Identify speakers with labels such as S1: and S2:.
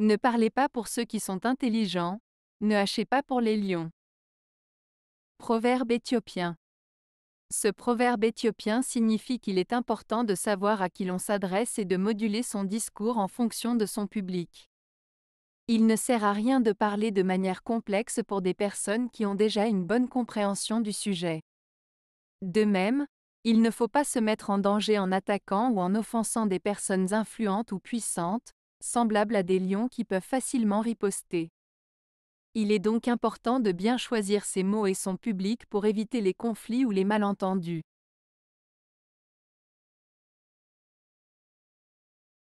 S1: Ne parlez pas pour ceux qui sont intelligents, ne hachez pas pour les lions. Proverbe éthiopien. Ce proverbe éthiopien signifie qu'il est important de savoir à qui l'on s'adresse et de moduler son discours en fonction de son public. Il ne sert à rien de parler de manière complexe pour des personnes qui ont déjà une bonne compréhension du sujet. De même, il ne faut pas se mettre en danger en attaquant ou en offensant des personnes influentes ou puissantes, semblables à des lions qui peuvent facilement riposter. Il est donc important de bien choisir ses mots et son public pour éviter les conflits ou les malentendus.